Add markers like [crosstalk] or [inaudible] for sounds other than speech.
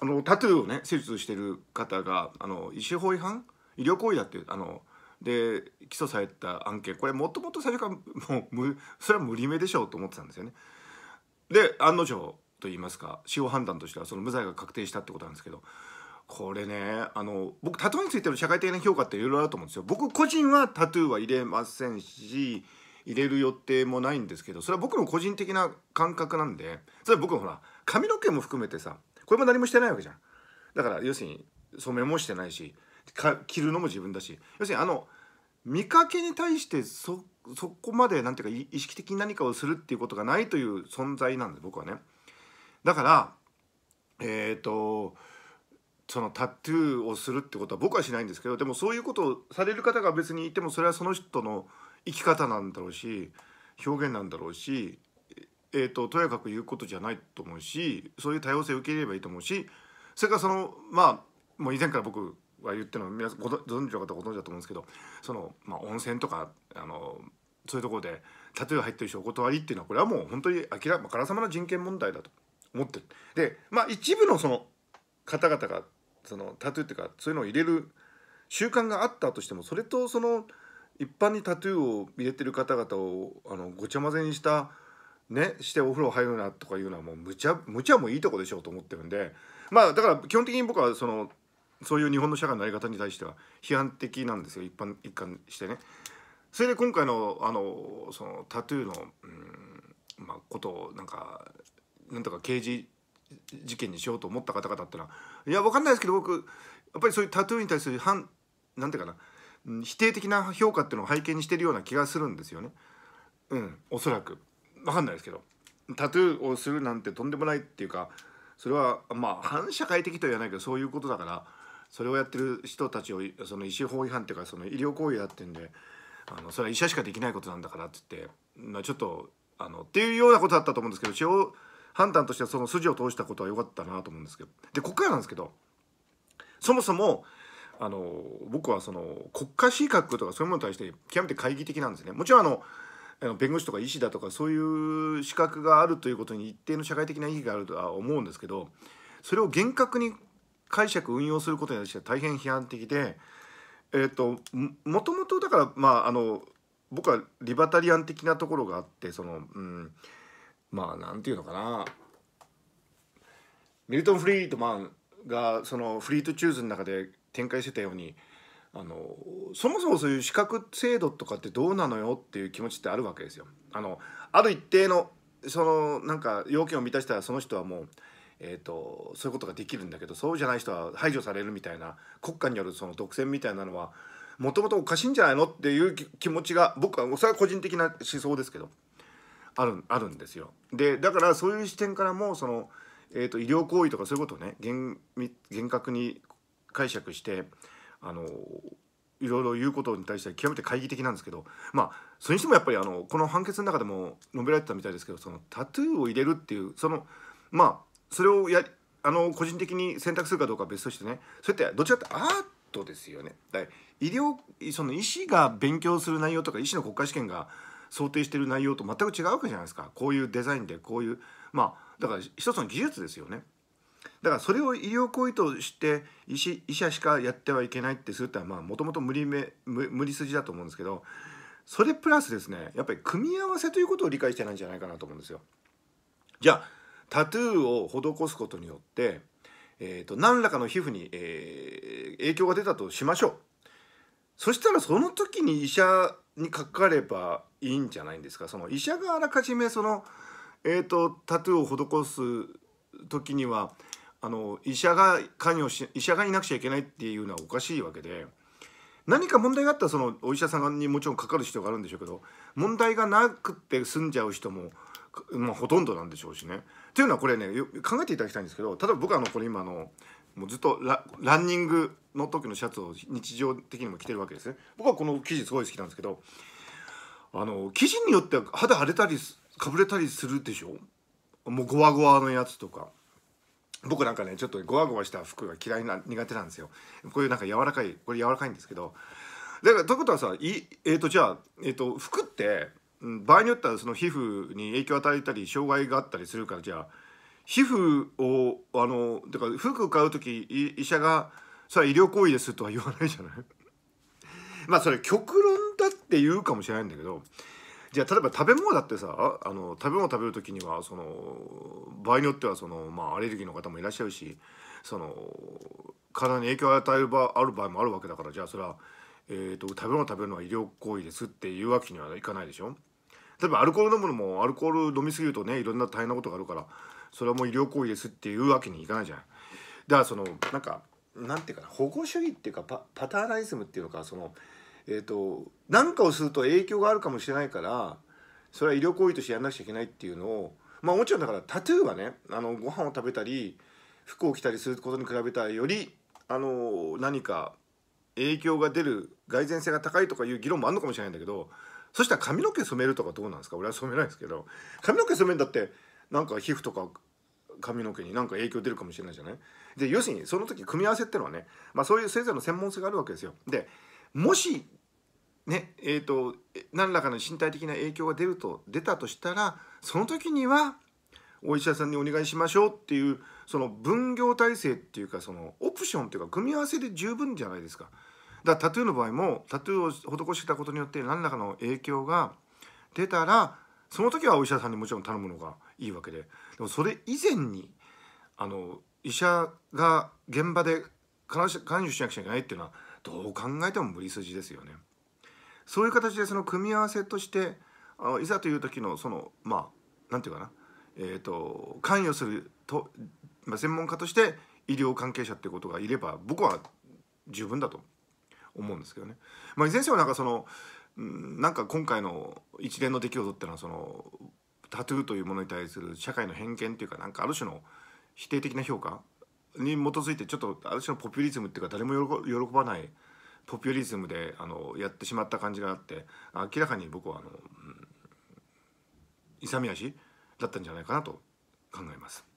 あのタトゥーをね施術してる方があの医師法違反医療行為だってあので起訴された案件これもともと最初からもう無それは無理目でしょうと思ってたんですよね。で案の定と言いますか司法判断としてはその無罪が確定したってことなんですけどこれねあの僕タトゥーについての社会的な評価っていろいろあると思うんですよ。僕個人はタトゥーは入れませんし入れる予定もないんですけどそれは僕の個人的な感覚なんでそれは僕ほら髪の毛も含めてさこれも何もしてないわけじゃんだから要するに染めもしてないし着るのも自分だし要するにあの見かけに対してそそこまでなんていうか意識的に何かをするっていうことがないという存在なんで僕はねだからえっ、ー、とそのタトゥーをするってことは僕はしないんですけどでもそういうことをされる方が別にいてもそれはその人の生き方なんだろうし表現なんだろうしえーと、とやかく言うことじゃないと思うしそういう多様性を受け入れればいいと思うしそれからそのまあもう以前から僕は言ってるの皆さんご存知の方ご存知だと思うんですけどその、まあ、温泉とかあのそういうところでタトゥー入ってる人お断りっていうのはこれはもう本当に明らからさまな人権問題だと思ってる。でまあ一部のその方々がそのタトゥーっていうかそういうのを入れる習慣があったとしてもそれとその一般にタトゥーを入れてる方々をあのごちゃ混ぜにしたね、してお風呂入るなとかいうのはもう無茶無茶もいいとこでしょうと思ってるんでまあだから基本的に僕はそのそういう日本の社会の在り方に対しては批判的なんですよ一般一貫してね。それで今回のあのそのタトゥーの、うんまあ、ことをなんかなんとか刑事事件にしようと思った方々ってのはいや分かんないですけど僕やっぱりそういうタトゥーに対する反なんていうかな、うん、否定的な評価っていうのを背景にしてるような気がするんですよね。うん、おそらく分かんないですけどタトゥーをするなんてとんでもないっていうかそれはまあ反社会的とは言わないけどそういうことだからそれをやってる人たちをその医師法違反っていうかその医療行為やってんであのそれは医者しかできないことなんだからって言って、まあ、ちょっとあのっていうようなことだったと思うんですけど一応判断としてはその筋を通したことは良かったなと思うんですけどでここからなんですけどそもそもあの僕はその国家資格とかそういうものに対して極めて懐疑的なんですね。もちろんあの弁護士とか医師だとかそういう資格があるということに一定の社会的な意義があるとは思うんですけどそれを厳格に解釈運用することに対しては大変批判的で、えーと、ともともとだから、まあ、あの僕はリバタリアン的なところがあってその、うん、まあなんていうのかなミルトン・フリートマンがそのフリート・チューズの中で展開してたようにあのそもそもそういう資格制度とかってどうなのよっていう気持ちってあるわけですよ。あのある一定のそのなんか要件を満たしたらその人はもう、えーと、そういうことができるんだけどそうじゃない人は排除されるみたいな国家によるその独占みたいなのはもともとおかしいんじゃないのっていう気持ちが僕はそれは個人的な思想ですけどあるあるんですよ。でだからそういう視点からもその、えーと、と医療行為とかそういうことをね厳厳格に解釈して。あのいろいろ言うことに対して極めて懐疑的なんですけどまあそれにしてもやっぱりあのこの判決の中でも述べられてたみたいですけどそのタトゥーを入れるっていうそのまあそれをやあの個人的に選択するかどうかは別としてねそれってどちらかってアートですよね。医療その医師が勉強する内容とか医師の国家試験が想定してる内容と全く違うわけじゃないですかこういうデザインでこういうまあだから一つの技術ですよね。だからそれを医療行為として医師医者しかやってはいけないってするってのはもともと無理筋だと思うんですけどそれプラスですねやっぱり組み合わせということを理解してないんじゃないかなと思うんですよ。じゃあタトゥーを施すことによって、えーと、何らかの皮膚に、えー、影響が出たとしましょう。そしたらその時に医者にかかればいいんじゃないんですかその医者があらかじめその、えーとタトゥーを施す時にはあの医者が関与し医者がいなくちゃいけないっていうのはおかしいわけで何か問題があったらそのお医者さんにもちろんかかる必要があるんでしょうけど問題がなくて済んじゃう人も、まあ、ほとんどなんでしょうしね。というのはこれね考えていただきたいんですけど例えば僕はあのこれ今のもうずっとランニングの時のシャツを日常的にも着てるわけですね。僕はこの生地すごい好きなんですけどあの生地によっては肌腫れたりかぶれたりするでしょもうゴワゴワのやつとか。僕なんかねちょっとごわごわした服が嫌いな苦手なんですよこういうなんか柔らかいこれ柔らかいんですけどだからということはさいえっ、ー、とじゃあ、えーと、服って、うん、場合によってはその皮膚に影響を与えたり障害があったりするからじゃあ皮膚をあのだから服買う時医者がそれは医療行為ですとは言わないじゃない [laughs] まあそれ極論だって言うかもしれないんだけどじゃあ例えば食べ物だってさあの食べ物食べる時にはその場合によってはその、まあ、アレルギーの方もいらっしゃるしその体に影響を与える場ある場合もあるわけだからじゃあそれは、えーと、食べ物食べるのは医療行為ですっていうわけにはいかないでしょ。例えばアルコール飲むのもアルコール飲みすぎるとねいろんな大変なことがあるからそれはもう医療行為ですっていうわけにいかないじゃん。だからそのなんかなんていうかな保護主義っていうかパパターナリズムっていうのかそのえっ、ー、と何かをすると影響があるかもしれないからそれは医療行為としてやんなくちゃいけないっていうのをまあもちろんだからタトゥーはねあのご飯を食べたり服を着たりすることに比べたらよりあの何か影響が出る蓋然性が高いとかいう議論もあるのかもしれないんだけどそしたら髪の毛染めるとかどうなんですか俺は染めないですけど髪の毛染めるんだってなんか皮膚とか髪の毛になんか影響出るかもしれないじゃないで要するにその時組み合わせってのはね、まあ、そういう先生の専門性があるわけですよ。でもしねえーと、何らかの身体的な影響が出ると出たとしたらその時にはお医者さんにお願いしましょうっていうその分業体制っていうかそのオプションっていうか組み合わせで十分じゃないですか。だタトゥーの場合もタトゥーを施したことによって何らかの影響が出たらその時はお医者さんにもちろん頼むのがいいわけででもそれ以前にあの医者が現場で関与しなくちゃいけないっていうのはどう考えても無理筋ですよね。そういう形でその組み合わせとしていざという時のそのまあなんていうかな、えーと、関与すると、まあ、専門家として医療関係者ってことがいれば僕は十分だと思うんですけどね。まあ、いずれにせなんかそのなんか今回の一連の出来事っていうのはそのタトゥーというものに対する社会の偏見っていうかなんかある種の否定的な評価に基づいてちょっとある種のポピュリズムっていうか誰も喜ばないポピュリズムであのやってしまった感じがあって明らかに僕はあの、うん、勇み足だったんじゃないかなと考えます。